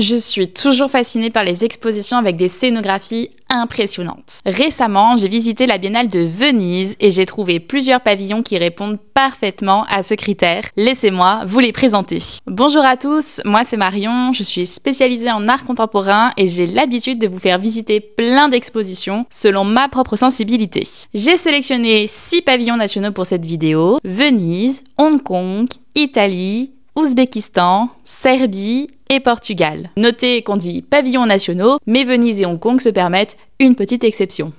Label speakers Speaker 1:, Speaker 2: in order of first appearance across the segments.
Speaker 1: Je suis toujours fascinée par les expositions avec des scénographies impressionnantes. Récemment, j'ai visité la Biennale de Venise et j'ai trouvé plusieurs pavillons qui répondent parfaitement à ce critère. Laissez-moi vous les présenter. Bonjour à tous, moi c'est Marion, je suis spécialisée en art contemporain et j'ai l'habitude de vous faire visiter plein d'expositions selon ma propre sensibilité. J'ai sélectionné 6 pavillons nationaux pour cette vidéo. Venise, Hong Kong, Italie, Ouzbékistan, Serbie et Portugal. Notez qu'on dit pavillons nationaux, mais Venise et Hong Kong se permettent une petite exception.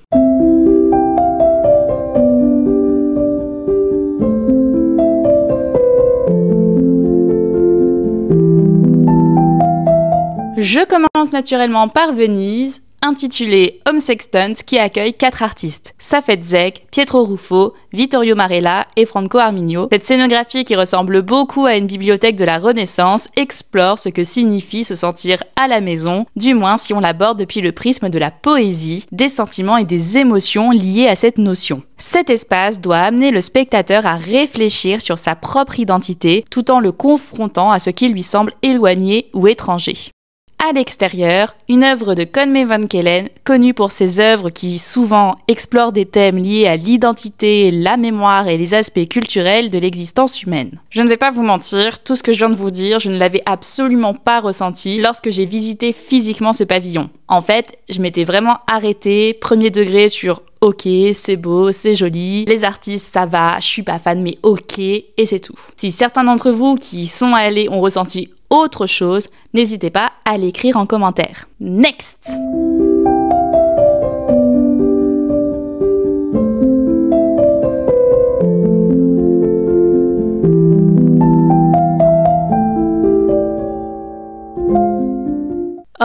Speaker 1: Je commence naturellement par Venise, intitulé Home Sextant qui accueille quatre artistes, Safet Zek, Pietro Ruffo, Vittorio Marella et Franco Arminio. Cette scénographie qui ressemble beaucoup à une bibliothèque de la Renaissance explore ce que signifie se sentir à la maison, du moins si on l'aborde depuis le prisme de la poésie, des sentiments et des émotions liés à cette notion. Cet espace doit amener le spectateur à réfléchir sur sa propre identité tout en le confrontant à ce qui lui semble éloigné ou étranger à l'extérieur, une œuvre de Conmé van Kellen, connue pour ses œuvres qui souvent explorent des thèmes liés à l'identité, la mémoire et les aspects culturels de l'existence humaine. Je ne vais pas vous mentir, tout ce que je viens de vous dire, je ne l'avais absolument pas ressenti lorsque j'ai visité physiquement ce pavillon. En fait, je m'étais vraiment arrêtée, premier degré sur ok, c'est beau, c'est joli, les artistes, ça va, je suis pas fan, mais ok, et c'est tout. Si certains d'entre vous qui y sont allés ont ressenti autre chose, n'hésitez pas à l'écrire en commentaire. Next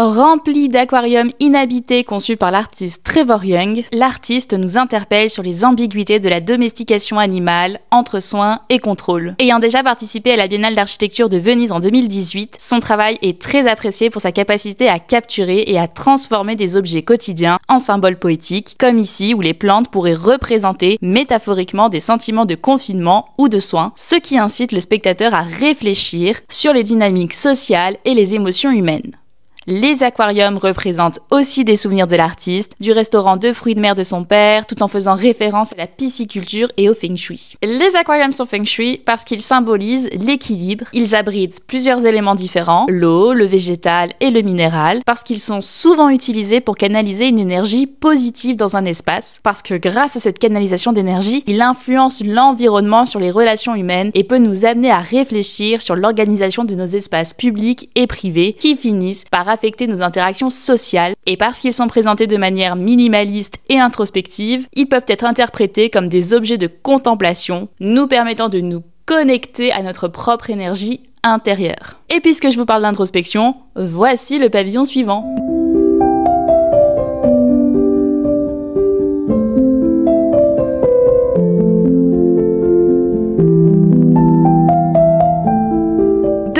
Speaker 1: rempli d'aquariums inhabités conçus par l'artiste Trevor Young, l'artiste nous interpelle sur les ambiguïtés de la domestication animale entre soins et contrôle. Ayant déjà participé à la Biennale d'architecture de Venise en 2018, son travail est très apprécié pour sa capacité à capturer et à transformer des objets quotidiens en symboles poétiques, comme ici où les plantes pourraient représenter métaphoriquement des sentiments de confinement ou de soins, ce qui incite le spectateur à réfléchir sur les dynamiques sociales et les émotions humaines. Les aquariums représentent aussi des souvenirs de l'artiste, du restaurant de fruits de mer de son père, tout en faisant référence à la pisciculture et au feng shui. Les aquariums sont feng shui parce qu'ils symbolisent l'équilibre, ils abritent plusieurs éléments différents, l'eau, le végétal et le minéral, parce qu'ils sont souvent utilisés pour canaliser une énergie positive dans un espace, parce que grâce à cette canalisation d'énergie, il influence l'environnement sur les relations humaines et peut nous amener à réfléchir sur l'organisation de nos espaces publics et privés qui finissent par affecter nos interactions sociales, et parce qu'ils sont présentés de manière minimaliste et introspective, ils peuvent être interprétés comme des objets de contemplation, nous permettant de nous connecter à notre propre énergie intérieure. Et puisque je vous parle d'introspection, voici le pavillon suivant.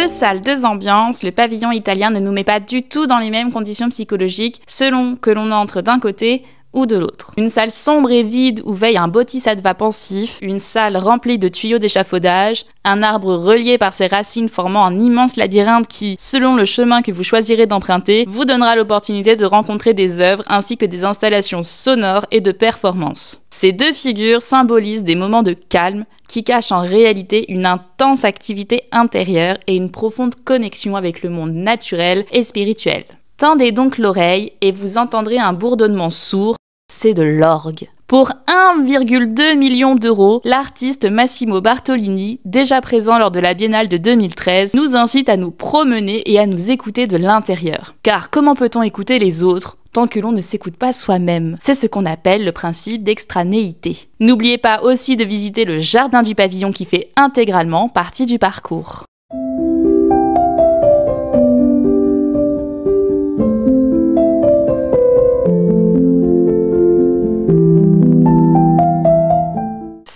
Speaker 1: Deux deux ambiances, le pavillon italien ne nous met pas du tout dans les mêmes conditions psychologiques selon que l'on entre d'un côté ou de l'autre. Une salle sombre et vide où veille un va pensif, une salle remplie de tuyaux d'échafaudage, un arbre relié par ses racines formant un immense labyrinthe qui, selon le chemin que vous choisirez d'emprunter, vous donnera l'opportunité de rencontrer des œuvres ainsi que des installations sonores et de performances. Ces deux figures symbolisent des moments de calme qui cachent en réalité une intense activité intérieure et une profonde connexion avec le monde naturel et spirituel. Tendez donc l'oreille et vous entendrez un bourdonnement sourd, c'est de l'orgue. Pour 1,2 million d'euros, l'artiste Massimo Bartolini, déjà présent lors de la Biennale de 2013, nous incite à nous promener et à nous écouter de l'intérieur. Car comment peut-on écouter les autres tant que l'on ne s'écoute pas soi-même C'est ce qu'on appelle le principe d'extranéité. N'oubliez pas aussi de visiter le jardin du pavillon qui fait intégralement partie du parcours.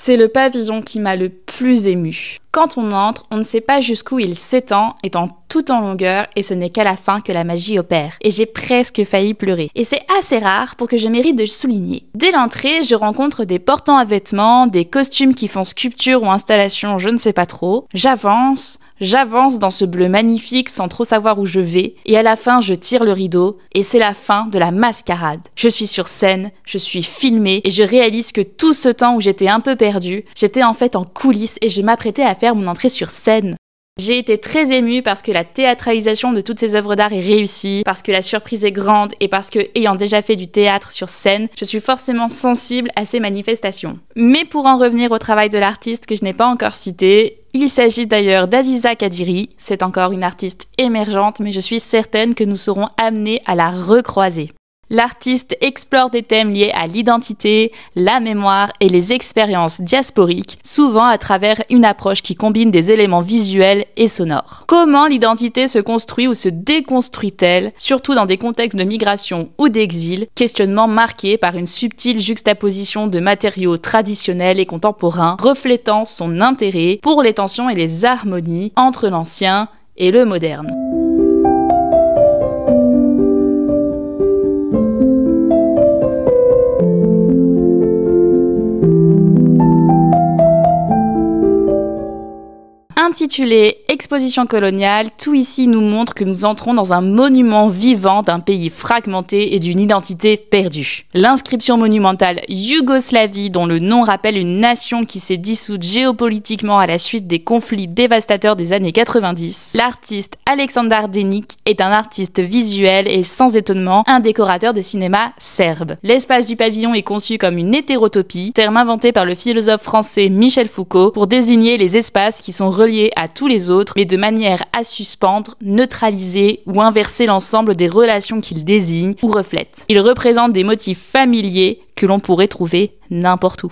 Speaker 1: C'est le pavillon qui m'a le plus ému. Quand on entre, on ne sait pas jusqu'où il s'étend, étant tout en longueur, et ce n'est qu'à la fin que la magie opère. Et j'ai presque failli pleurer. Et c'est assez rare pour que je mérite de souligner. Dès l'entrée, je rencontre des portants à vêtements, des costumes qui font sculpture ou installation, je ne sais pas trop. J'avance, j'avance dans ce bleu magnifique sans trop savoir où je vais, et à la fin, je tire le rideau, et c'est la fin de la mascarade. Je suis sur scène, je suis filmée, et je réalise que tout ce temps où j'étais un peu perdue, j'étais en fait en coulisses et je m'apprêtais à mon entrée sur scène. J'ai été très émue parce que la théâtralisation de toutes ces œuvres d'art est réussie, parce que la surprise est grande et parce que, ayant déjà fait du théâtre sur scène, je suis forcément sensible à ces manifestations. Mais pour en revenir au travail de l'artiste que je n'ai pas encore cité, il s'agit d'ailleurs d'Aziza Kadiri. C'est encore une artiste émergente, mais je suis certaine que nous serons amenés à la recroiser. L'artiste explore des thèmes liés à l'identité, la mémoire et les expériences diasporiques, souvent à travers une approche qui combine des éléments visuels et sonores. Comment l'identité se construit ou se déconstruit-elle, surtout dans des contextes de migration ou d'exil, questionnement marqué par une subtile juxtaposition de matériaux traditionnels et contemporains, reflétant son intérêt pour les tensions et les harmonies entre l'ancien et le moderne. Intitulé Exposition coloniale, tout ici nous montre que nous entrons dans un monument vivant d'un pays fragmenté et d'une identité perdue. L'inscription monumentale Yougoslavie, dont le nom rappelle une nation qui s'est dissoute géopolitiquement à la suite des conflits dévastateurs des années 90, l'artiste Aleksandar Denik est un artiste visuel et sans étonnement un décorateur de cinéma serbe. L'espace du pavillon est conçu comme une hétérotopie, terme inventé par le philosophe français Michel Foucault pour désigner les espaces qui sont reliés à tous les autres, mais de manière à suspendre, neutraliser ou inverser l'ensemble des relations qu'ils désignent ou reflètent. Ils représentent des motifs familiers que l'on pourrait trouver n'importe où.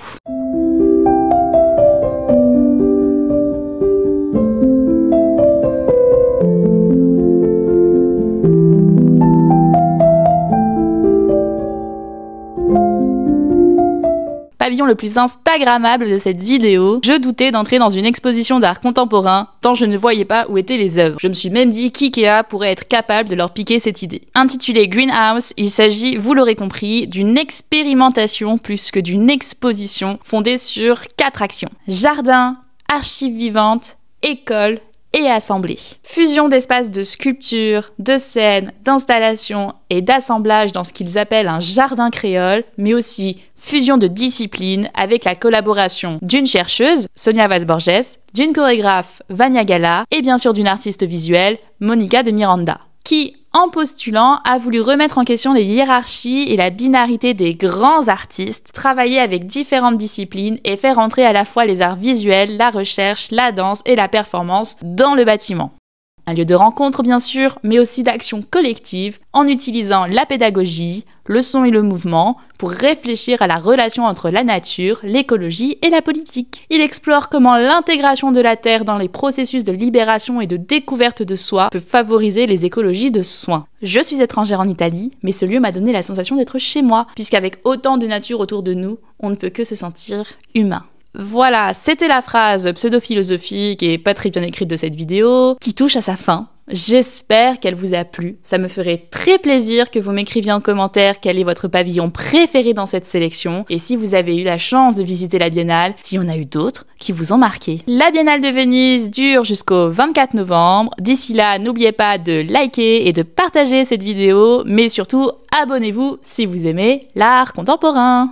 Speaker 1: le plus instagrammable de cette vidéo, je doutais d'entrer dans une exposition d'art contemporain, tant je ne voyais pas où étaient les œuvres. Je me suis même dit qu'IKEA pourrait être capable de leur piquer cette idée. Intitulé Greenhouse, il s'agit, vous l'aurez compris, d'une expérimentation plus que d'une exposition fondée sur quatre actions. Jardin, archives vivantes, école, et assemblée. Fusion d'espaces de sculpture, de scènes, d'installations et d'assemblage dans ce qu'ils appellent un jardin créole, mais aussi fusion de disciplines avec la collaboration d'une chercheuse, Sonia Vasborges, d'une chorégraphe, Vania Gala, et bien sûr d'une artiste visuelle, Monica de Miranda, qui, en postulant, a voulu remettre en question les hiérarchies et la binarité des grands artistes, travailler avec différentes disciplines et faire entrer à la fois les arts visuels, la recherche, la danse et la performance dans le bâtiment un lieu de rencontre bien sûr, mais aussi d'action collective en utilisant la pédagogie, le son et le mouvement pour réfléchir à la relation entre la nature, l'écologie et la politique. Il explore comment l'intégration de la Terre dans les processus de libération et de découverte de soi peut favoriser les écologies de soins. Je suis étrangère en Italie, mais ce lieu m'a donné la sensation d'être chez moi, puisqu'avec autant de nature autour de nous, on ne peut que se sentir humain. Voilà, c'était la phrase pseudo-philosophique et pas très bien écrite de cette vidéo, qui touche à sa fin. J'espère qu'elle vous a plu. Ça me ferait très plaisir que vous m'écriviez en commentaire quel est votre pavillon préféré dans cette sélection et si vous avez eu la chance de visiter la Biennale, s'il y en a eu d'autres qui vous ont marqué. La Biennale de Venise dure jusqu'au 24 novembre. D'ici là, n'oubliez pas de liker et de partager cette vidéo, mais surtout abonnez-vous si vous aimez l'art contemporain.